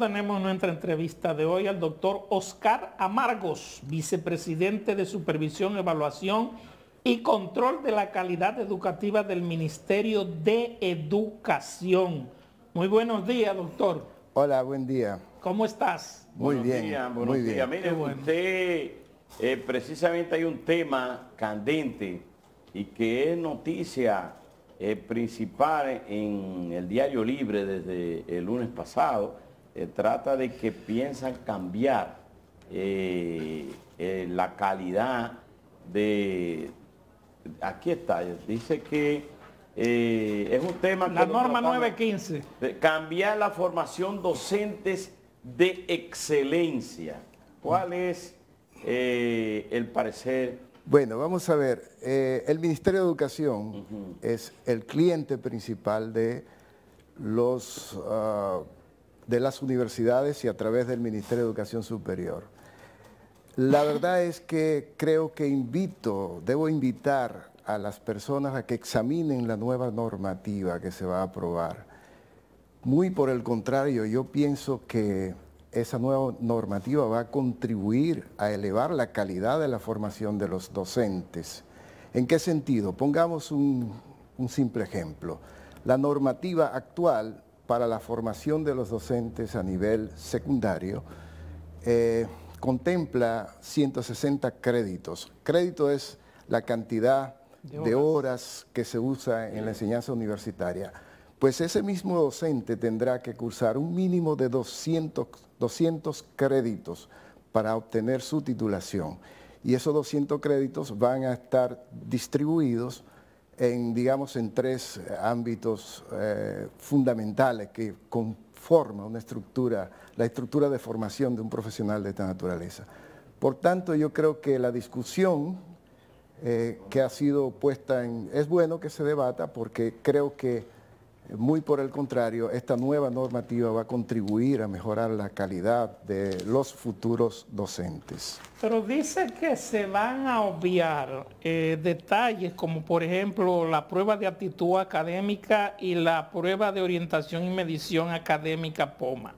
Tenemos nuestra entrevista de hoy al doctor Oscar Amargos, vicepresidente de Supervisión, Evaluación y Control de la Calidad Educativa del Ministerio de Educación. Muy buenos días, doctor. Hola, buen día. ¿Cómo estás? Muy bien. buenos muy Bien. Mire, usted, eh, precisamente hay un tema candente y que es noticia eh, principal en el Diario Libre desde el lunes pasado se eh, trata de que piensan cambiar eh, eh, la calidad de... Aquí está, dice que es un tema... La norma 915. cambiar la formación docentes de excelencia. ¿Cuál es el parecer? Bueno, vamos a ver. el Ministerio de Educación es el cliente principal de los... Ah, de las universidades y a través del Ministerio de Educación Superior. La verdad es que creo que invito, debo invitar a las personas a que examinen la nueva normativa que se va a aprobar. Muy por el contrario, yo pienso que esa nueva normativa va a contribuir a elevar la calidad de la formación de los docentes. ¿En qué sentido? Pongamos un, simple ejemplo. La normativa actual para la formación de los docentes a nivel secundario eh, contempla 160 créditos. Crédito es la cantidad de horas. que se usa en la enseñanza universitaria, pues ese mismo docente tendrá que cursar un mínimo de 200 créditos para obtener su titulación. Y esos 200 créditos van a estar distribuidos en, digamos, en tres eh, ámbitos eh, fundamentales que conforman una estructura, la estructura de formación de un profesional de esta naturaleza. Por tanto, yo creo que la discusión eh, que ha sido puesta en... Es bueno que se debata porque creo que muy por el contrario, esta nueva normativa va a contribuir a mejorar la calidad de los futuros docentes. Pero dice que se van a obviar eh, detalles como por ejemplo la prueba de actitud académica y la prueba de orientación y medición académica POMA.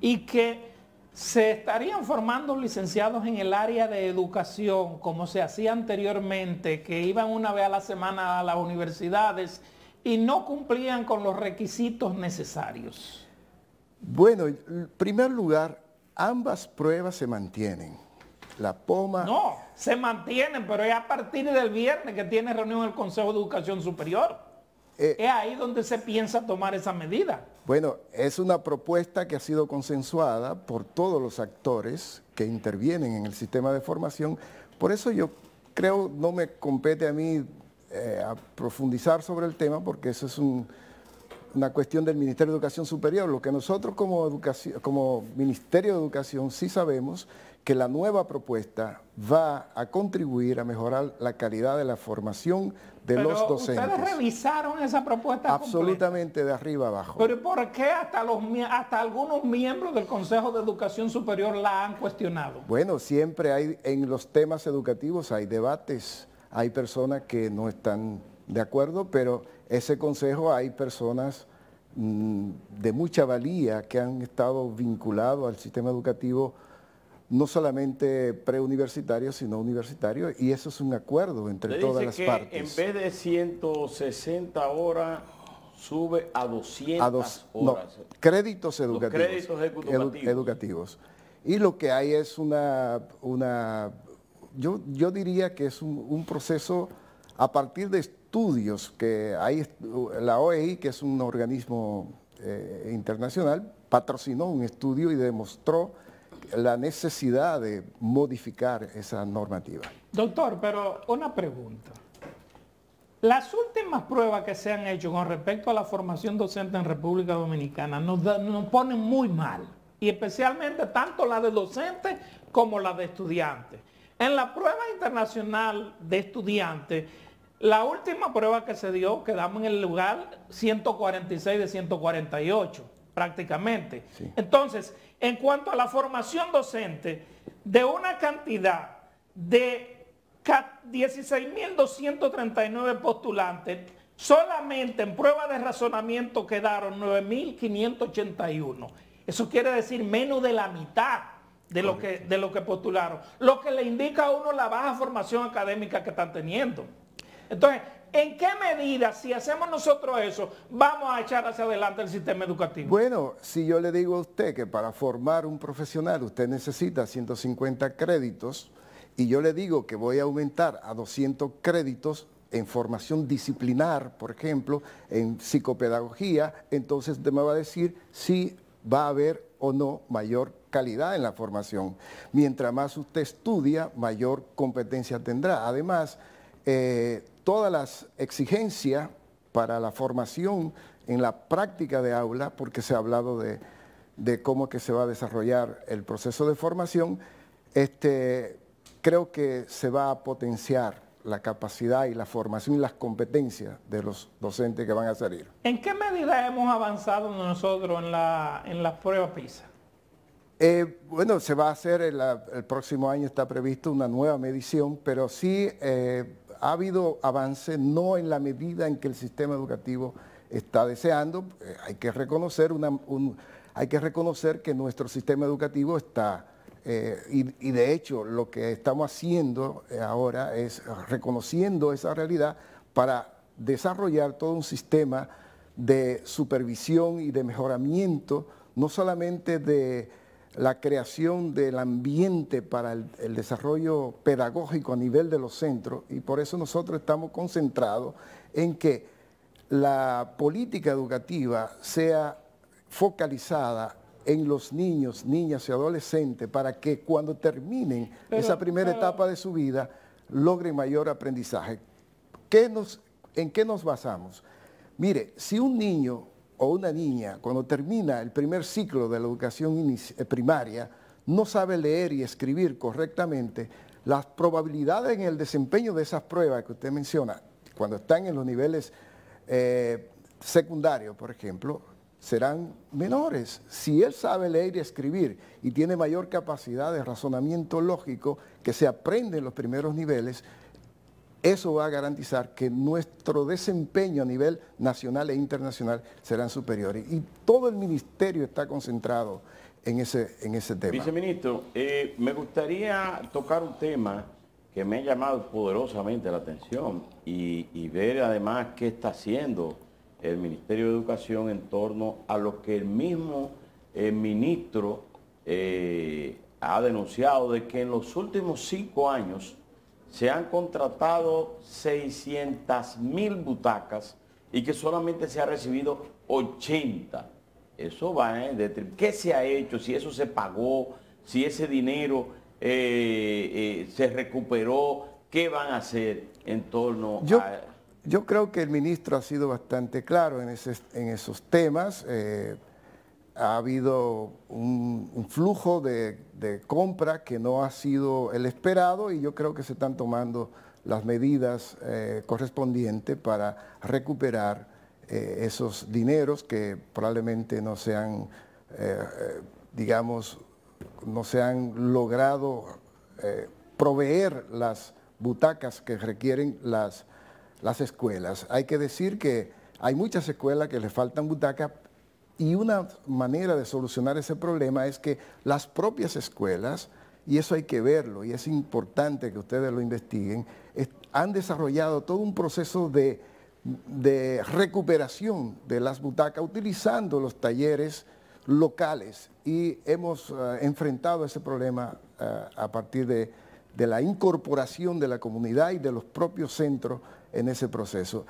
Y que se estarían formando licenciados en el área de educación como se hacía anteriormente, que iban una vez a la semana a las universidades y no cumplían con los requisitos necesarios? Bueno, en primer lugar, ambas pruebas se mantienen. La POMA... No, se mantienen, pero es a partir del viernes que tiene reunión el Consejo de Educación Superior. Eh, es ahí donde se piensa tomar esa medida. Bueno, es una propuesta que ha sido consensuada por todos los actores que intervienen en el sistema de formación. Por eso yo creo, no me compete a mí eh, a profundizar sobre el tema porque eso es una cuestión del Ministerio de Educación Superior. Lo que nosotros como, educación, como Ministerio de Educación sí sabemos que la nueva propuesta va a contribuir a mejorar la calidad de la formación de los docentes. ¿Ustedes revisaron esa propuesta? Absolutamente de arriba abajo. ¿Pero por qué hasta, los, hasta algunos miembros del Consejo de Educación Superior la han cuestionado? Bueno, siempre hay en los temas educativos hay debates hay personas que no están de acuerdo, pero ese consejo hay personas mm, de mucha valía que han estado vinculados al sistema educativo no solamente preuniversitario, sino universitario, y eso es un acuerdo entre todas las partes. En vez de 160 horas, sube a 200 horas. créditos educativos. créditos educativos. educativos. Y lo que hay es una, una yo, diría que es un, proceso a partir de estudios que la OEI, que es un organismo eh, internacional, patrocinó un estudio y demostró la necesidad de modificar esa normativa. Doctor, pero una pregunta. Las últimas pruebas que se han hecho con respecto a la formación docente en República Dominicana nos, nos ponen muy mal, y especialmente tanto la de docentes como la de estudiantes. En la prueba internacional de estudiantes, la última prueba que se dio quedamos en el lugar 146 de 148 prácticamente. Entonces, en cuanto a la formación docente, de una cantidad de 16.239 postulantes, solamente en prueba de razonamiento quedaron 9.581. Eso quiere decir menos de la mitad de lo, que, de lo que postularon, lo que le indica a uno la baja formación académica que están teniendo. Entonces, ¿en qué medida, si hacemos nosotros eso, vamos a echar hacia adelante el sistema educativo? Bueno, si yo le digo a usted que para formar un profesional usted necesita 150 créditos y yo le digo que voy a aumentar a 200 créditos, en formación disciplinar, por ejemplo, en psicopedagogía, entonces usted me va a decir si va a haber o no mayor calidad en la formación. Mientras más usted estudia, mayor competencia tendrá. Además, eh, todas las exigencias para la formación en la práctica de aula, porque se ha hablado de, de cómo que se va a desarrollar el proceso de formación, este, creo que se va a potenciar la capacidad y la formación y las competencias de los docentes que van a salir. ¿En qué medida hemos avanzado nosotros en la, en prueba PISA? Eh, bueno, se va a hacer, el, próximo año está previsto una nueva medición, pero sí eh, ha habido avance, no en la medida en que el sistema educativo está deseando. Eh, hay que reconocer que nuestro sistema educativo está eh, y, de hecho, lo que estamos haciendo eh, ahora es reconociendo esa realidad para desarrollar todo un sistema de supervisión y de mejoramiento, no solamente de la creación del ambiente para el, el desarrollo pedagógico a nivel de los centros, y por eso nosotros estamos concentrados en que la política educativa sea focalizada en los niños, niñas y adolescentes para que cuando terminen esa primera etapa de su vida logren mayor aprendizaje. ¿En qué nos basamos? Mire, si un niño o una niña cuando termina el primer ciclo de la educación eh, primaria no sabe leer y escribir correctamente, las probabilidades en el desempeño de esas pruebas que usted menciona, cuando están en los niveles eh, secundarios, por ejemplo, serán menores. Si él sabe leer y escribir y tiene mayor capacidad de razonamiento lógico que se aprende en los primeros niveles, eso va a garantizar que nuestro desempeño a nivel nacional e internacional serán superiores. Y todo el ministerio está concentrado en ese, en ese tema. Viceministro, eh, me gustaría tocar un tema que me ha llamado poderosamente la atención y ver además qué está haciendo el Ministerio de Educación en torno a lo que el mismo eh, ministro eh, ha denunciado de que en los últimos cinco años se han contratado 600 mil butacas y que solamente se ha recibido 80. Eso va en ¿eh? ¿Qué se ha hecho? Si eso se pagó, si ese dinero eh, se recuperó, ¿qué van a hacer en torno a yo creo que el ministro ha sido bastante claro en, esos temas. Eh, ha habido un, flujo de, compra que no ha sido el esperado y yo creo que se están tomando las medidas eh, correspondientes para recuperar eh, esos dineros que probablemente no se han, digamos, no se han logrado proveer las butacas que requieren las las escuelas. Hay que decir que hay muchas escuelas que le faltan butacas y una manera de solucionar ese problema es que las propias escuelas, y eso hay que verlo, y es importante que ustedes lo investiguen, han desarrollado todo un proceso de, recuperación de las butacas utilizando los talleres locales y hemos eh, enfrentado ese problema eh, a partir de, de la incorporación de la comunidad y de los propios centros en ese proceso.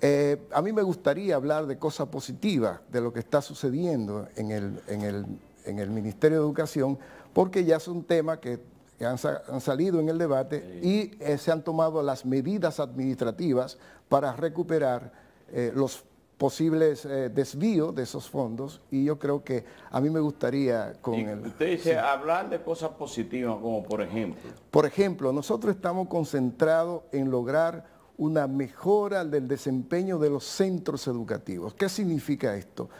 Eh, a mí me gustaría hablar de cosas positivas, de lo que está sucediendo en el, Ministerio de Educación, porque ya es un tema que han, salido en el debate y eh, se han tomado las medidas administrativas para recuperar eh, los posibles desvíos de esos fondos y yo creo que a mí me gustaría con el... Usted dice hablar de cosas positivas como por ejemplo. Por ejemplo, nosotros estamos concentrados en lograr una mejora del desempeño de los centros educativos. ¿Qué significa esto?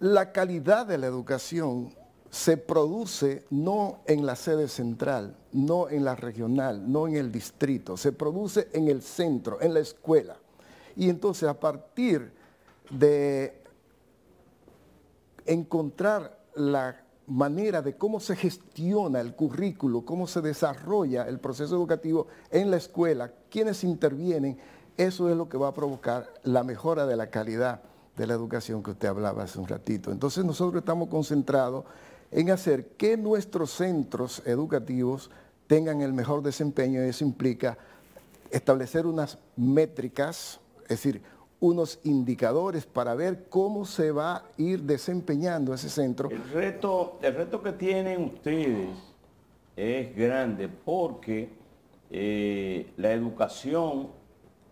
La calidad de la educación se produce no en la sede central, no en la regional, no en el distrito, se produce en el centro, en la escuela. Y entonces a partir de encontrar la manera de cómo se gestiona el currículo, cómo se desarrolla el proceso educativo en la escuela, quiénes intervienen, eso es lo que va a provocar la mejora de la calidad de la educación que usted hablaba hace un ratito. Entonces nosotros estamos concentrados en hacer que nuestros centros educativos tengan el mejor desempeño y eso implica establecer unas métricas, es decir, unos indicadores para ver cómo se va a ir desempeñando ese centro. El reto, el reto que tienen ustedes es grande porque eh, la educación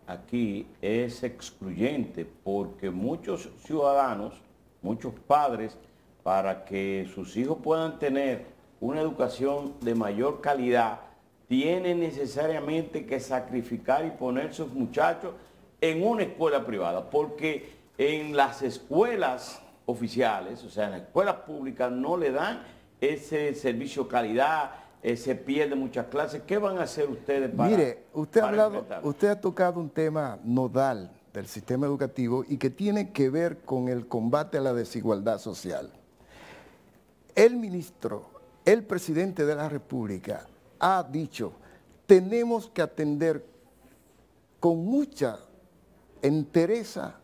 aquí es excluyente porque muchos ciudadanos, muchos padres, para que sus hijos puedan tener una educación de mayor calidad, tienen necesariamente que sacrificar y poner sus muchachos en una escuela privada, porque en las escuelas oficiales, o sea, en las escuelas públicas no le dan ese servicio calidad, ese eh, se pierden muchas clases. ¿Qué van a hacer ustedes para Mire, usted ha, hablado, usted ha tocado un tema nodal del sistema educativo y que tiene que ver con el combate a la desigualdad social. El ministro, el presidente de la República ha dicho, tenemos que atender con mucha interesa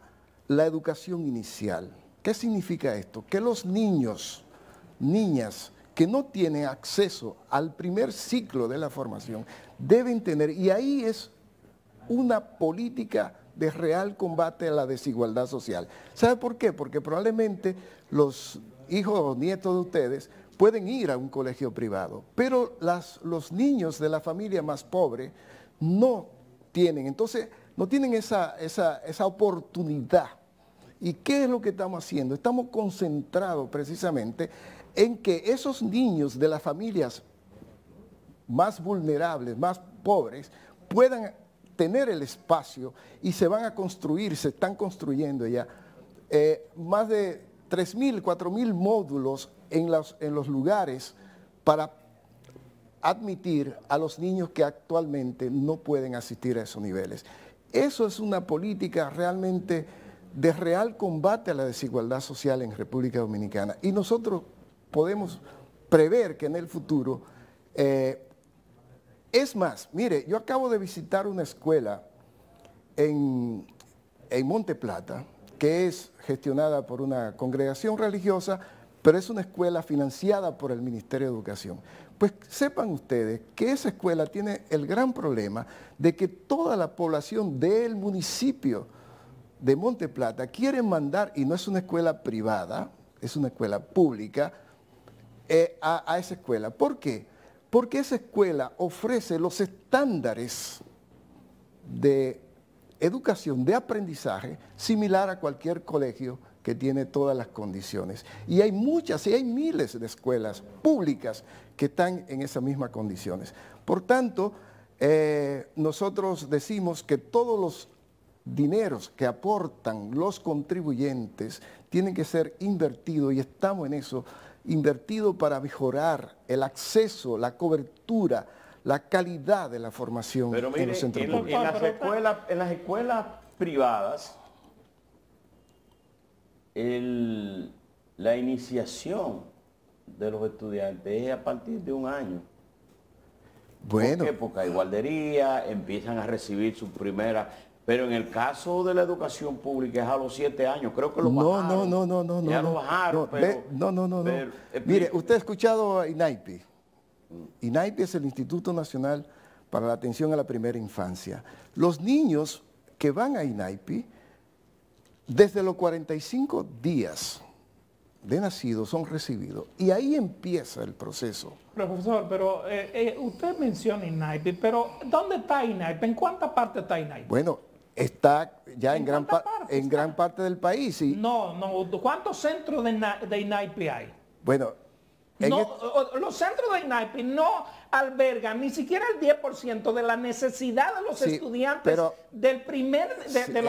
la educación inicial. ¿Qué significa esto? Que los niños, niñas que no tienen acceso al primer ciclo de la formación, deben tener, y ahí es una política de real combate a la desigualdad social. ¿Sabe por qué? Porque probablemente los hijos o nietos de ustedes pueden ir a un colegio privado, pero las, los niños de la familia más pobre no tienen. Entonces, no tienen esa, oportunidad. ¿Y qué es lo que estamos haciendo? Estamos concentrados precisamente en que esos niños de las familias más vulnerables, más pobres, puedan tener el espacio y se van a construir, se están construyendo ya eh, más de 3.000, 4.000 módulos en en los lugares para admitir a los niños que actualmente no pueden asistir a esos niveles. Eso es una política realmente de real combate a la desigualdad social en República Dominicana. Y nosotros podemos prever que en el futuro, eh, es más, mire, yo acabo de visitar una escuela en, en Monte Plata, que es gestionada por una congregación religiosa, pero es una escuela financiada por el Ministerio de Educación. Pues sepan ustedes que esa escuela tiene el gran problema de que toda la población del municipio de Monte Plata quiere mandar, y no es una escuela privada, es una escuela pública, eh, a, a esa escuela. ¿Por qué? Porque esa escuela ofrece los estándares de educación, de aprendizaje, similar a cualquier colegio que tiene todas las condiciones. Y hay muchas, y hay miles de escuelas públicas que están en esas mismas condiciones. Por tanto, eh, nosotros decimos que todos los dineros que aportan los contribuyentes tienen que ser invertidos, y estamos en eso, ...invertidos para mejorar el acceso, la cobertura, la calidad de la formación en los centros En las en las escuelas privadas, la iniciación de los estudiantes es a partir de un año. Bueno. época qué? hay guardería, empiezan a recibir su primera. Pero en el caso de la educación pública es a los siete años. Creo que lo bajaron. No, no, no, no, no. Ya lo bajaron, no, no, no, no. no. Mire, usted ha escuchado a INAIPI. Mm. INAIPI es el Instituto Nacional para la Atención a la Primera Infancia. Los niños que van a INAIPI desde los 45 días de nacido son recibidos y ahí empieza el proceso. Profesor, pero eh, eh, usted menciona INAIPE, pero ¿dónde está INAIPE? ¿En cuánta parte está INAIPE? Bueno, está ya en, gran, parte, en gran parte del país. Y... No, no, ¿cuántos centros de, de hay? Bueno, los centros de INAIPI no alberga ni siquiera el 10% de la necesidad de los estudiantes del primer, de,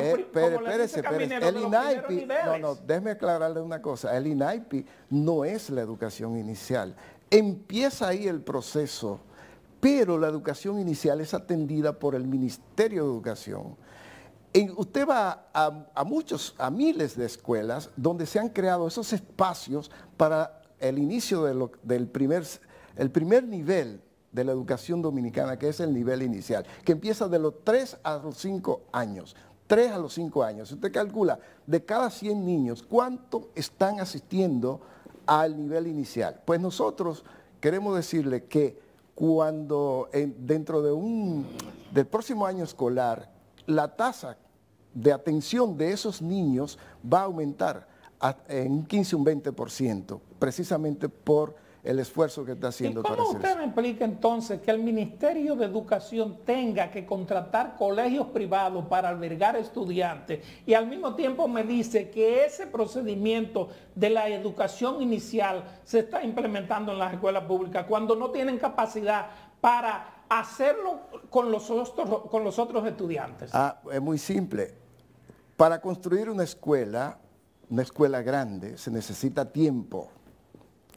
no, no, déjeme aclararle una cosa, el INAIPI no es la educación inicial, empieza ahí el proceso, pero la educación inicial es atendida por el Ministerio de Educación. usted va a, muchos, a miles de escuelas donde se han creado esos espacios para el inicio del primer, el primer nivel de la educación dominicana, que es el nivel inicial, que empieza de los 3 a los 5 años. 3 a los 5 años. Si usted calcula de cada 100 niños, ¿cuánto están asistiendo al nivel inicial? Pues nosotros queremos decirle que cuando dentro de un, del próximo año escolar, la tasa de atención de esos niños va a aumentar en un 15 un 20%, precisamente por el esfuerzo que está haciendo cómo para usted me explica entonces que el Ministerio de Educación tenga que contratar colegios privados para albergar estudiantes y al mismo tiempo me dice que ese procedimiento de la educación inicial se está implementando en las escuelas públicas cuando no tienen capacidad para hacerlo con los otros, con los otros estudiantes? Ah, es muy simple. Para construir una escuela, una escuela grande, se necesita tiempo.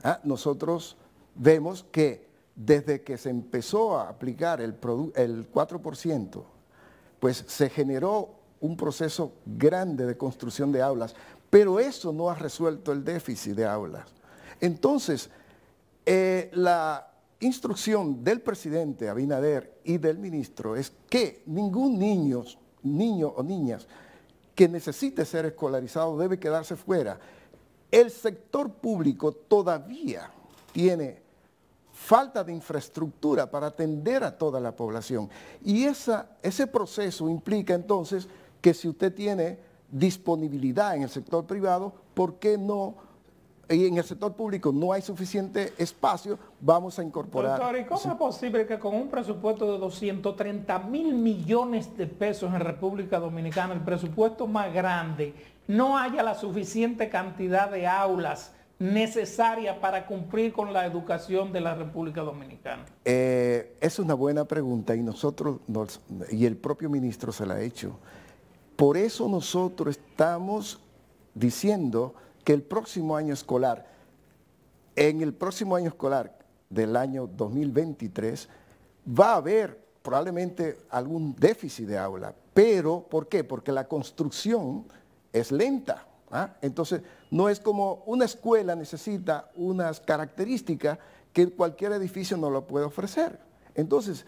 Ah, nosotros vemos que desde que se empezó a aplicar el, 4%, pues se generó un proceso grande de construcción de aulas, pero eso no ha resuelto el déficit de aulas. Entonces, eh, la instrucción del presidente Abinader y del ministro es que ningún niño, niño o niñas que necesite ser escolarizado debe quedarse fuera. El sector público todavía tiene falta de infraestructura para atender a toda la población. Y esa, ese proceso implica entonces que si usted tiene disponibilidad en el sector privado, ¿por qué no? y en el sector público no hay suficiente espacio, vamos a incorporar. Doctor, ¿y cómo es posible que con un presupuesto de 230 mil millones de pesos en República Dominicana, el presupuesto más grande, no haya la suficiente cantidad de aulas necesarias para cumplir con la educación de la República Dominicana? Eh, es una buena pregunta y nosotros, y el propio ministro se la ha hecho. Por eso nosotros estamos diciendo que el próximo año escolar, en el próximo año escolar del año 2023, va a haber probablemente algún déficit de aula. Pero, ¿por qué? Porque la construcción es lenta. ¿ah? Entonces, no es como una escuela necesita unas características que cualquier edificio no lo puede ofrecer. Entonces,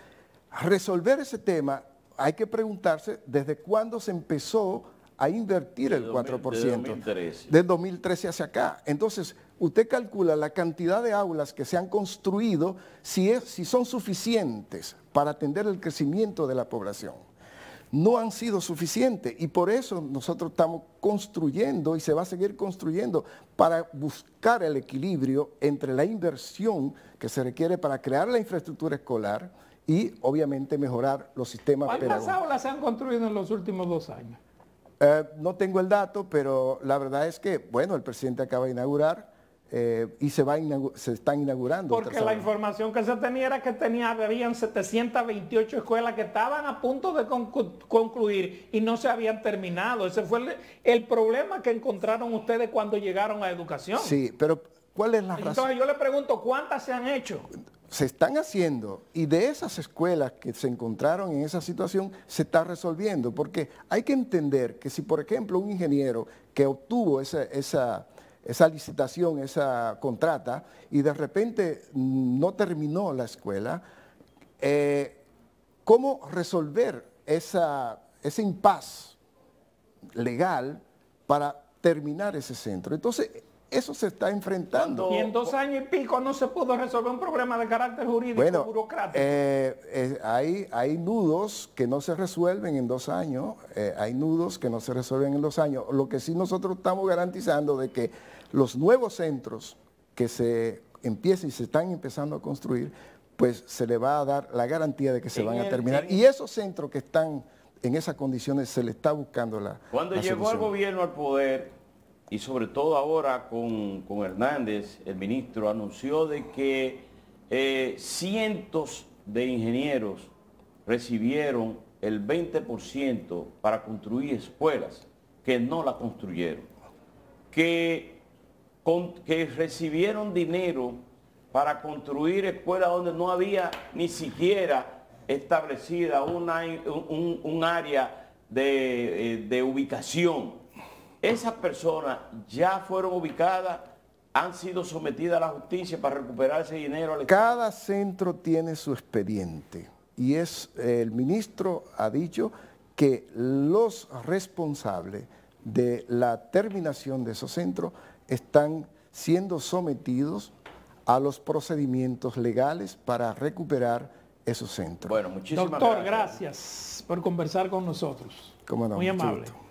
resolver ese tema hay que preguntarse desde cuándo se empezó a invertir el 4%. de 2013 hacia acá. Entonces, usted calcula la cantidad de aulas que se han construido, si, es, si son suficientes para atender el crecimiento de la población. No han sido suficientes y por eso nosotros estamos construyendo y se va a seguir construyendo para buscar el equilibrio entre la inversión que se requiere para crear la infraestructura escolar y obviamente mejorar los sistemas pedagógicos. ¿Cuántas aulas se han construido en los últimos dos años? Eh, no tengo el dato, pero la verdad es que, bueno, el presidente acaba de inaugurar eh, y se, va se están inaugurando. Porque la información que se tenía era que tenía, habían 728 escuelas que estaban a punto de concluir y no se habían terminado. Ese fue el, el problema que encontraron ustedes cuando llegaron a educación. Sí, pero ¿cuál es la razón? Entonces yo le pregunto, ¿cuántas se han hecho? se están haciendo y de esas escuelas que se encontraron en esa situación se está resolviendo, porque hay que entender que si, por ejemplo, un ingeniero que obtuvo esa, licitación, esa contrata, y de repente no terminó la escuela, eh, ¿cómo resolver esa, ese impas legal para terminar ese centro? Entonces, eso se está enfrentando. Y en dos años y pico no se pudo resolver un problema de carácter jurídico bueno, burocrático. Eh, eh, hay, nudos que no se resuelven en dos años, eh, hay nudos que no se resuelven en dos años. Lo que sí nosotros estamos garantizando de que los nuevos centros que se empiezan y se están empezando a construir, pues se le va a dar la garantía de que se van a terminar. Y esos centros que están en esas condiciones se le está buscando la. Cuando llegó el gobierno al poder, y sobre todo ahora con, Hernández, el ministro, anunció de que eh, cientos de ingenieros recibieron el 20% para construir escuelas que no la construyeron, que, que recibieron dinero para construir escuelas donde no había ni siquiera establecida un, área de, eh, de ubicación esas personas ya fueron ubicadas, han sido sometidas a la justicia para recuperar ese dinero. Cada centro tiene su expediente y es el ministro ha dicho que los responsables de la terminación de esos centros están siendo sometidos a los procedimientos legales para recuperar esos centros. Bueno, muchísimas Doctor, gracias. por conversar con nosotros. Muy amable.